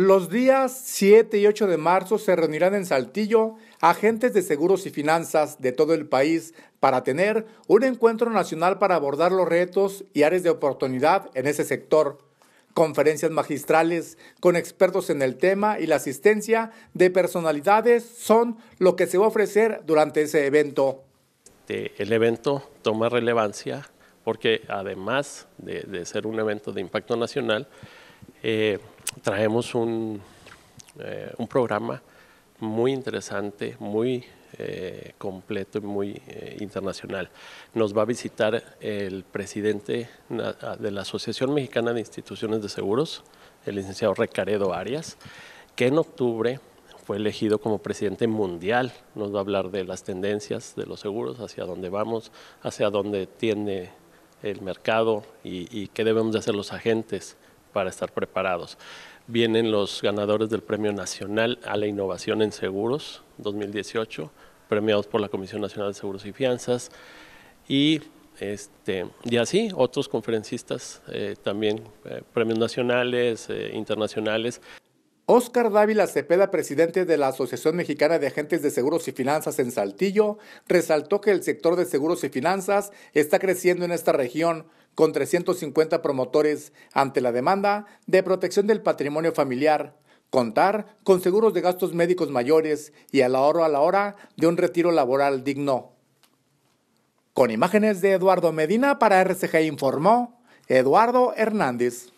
Los días 7 y 8 de marzo se reunirán en Saltillo agentes de seguros y finanzas de todo el país para tener un encuentro nacional para abordar los retos y áreas de oportunidad en ese sector, conferencias magistrales con expertos en el tema y la asistencia de personalidades son lo que se va a ofrecer durante ese evento. Este, el evento toma relevancia porque además de, ser un evento de impacto nacional, eh, traemos eh, un, programa muy interesante, muy eh, completo y muy eh, internacional. Nos va a visitar el presidente ah, de la Asociación Mexicana de Instituciones de Seguros, el licenciado Recaredo Arias, que en octubre fue elegido como presidente mundial. Nos va a hablar de las tendencias de los seguros, hacia dónde vamos, hacia dónde tiene el mercado y, y qué debemos de hacer los agentes para estar preparados. Vienen los ganadores del Premio Nacional a la Innovación en Seguros 2018, premiados por la Comisión Nacional de Seguros y Finanzas, Y, este, y así, otros conferencistas eh, también, eh, premios nacionales, e internacionales. Oscar Dávila Cepeda, presidente de la Asociación Mexicana de Agentes de Seguros y Finanzas en Saltillo, resaltó que el sector de seguros y finanzas está creciendo en esta región con 350 promotores ante la demanda de protección del patrimonio familiar, contar con seguros de gastos médicos mayores y al ahorro a la hora de un retiro laboral digno. Con imágenes de Eduardo Medina para RCG informó Eduardo Hernández.